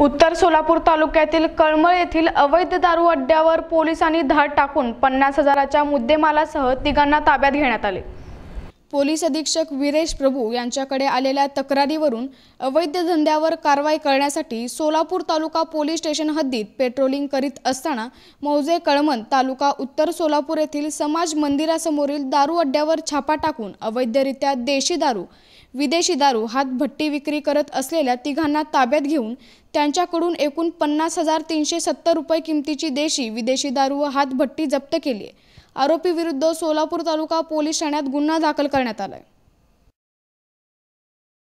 उत्तर सोलापूर तालुक्यातील कळमळ येथील अवैध दारू अड्ड्यावर पोलिसांनी धाड टाकून पन्नास हजाराच्या मुद्देमालासह तिघांना ताब्यात घेण्यात आले पोलीस अधीक्षक वीरेश प्रभू यांच्याकडे आलेल्या तक्रारीवरून अवैध धंद्यावर कारवाई करण्यासाठी सोलापूर तालुका पोलीस स्टेशन हद्दीत पेट्रोलिंग करीत असताना मौजे कळमन तालुका उत्तर सोलापूर येथील समाज मंदिरासमोरील दारू अड्ड्यावर छापा टाकून अवैधरित्या देशी दारू विदेशी दारू हातभट्टी विक्री करत असलेल्या तिघांना ताब्यात घेऊन त्यांच्याकडून एकूण पन्नास हजार तीनशे सत्तर रुपये किमतीची देशी विदेशी दारू व हातभट्टी जप्त केली आहे आरोपीविरुद्ध सोलापूर तालुका पोलीस ठाण्यात गुन्हा दाखल करण्यात आला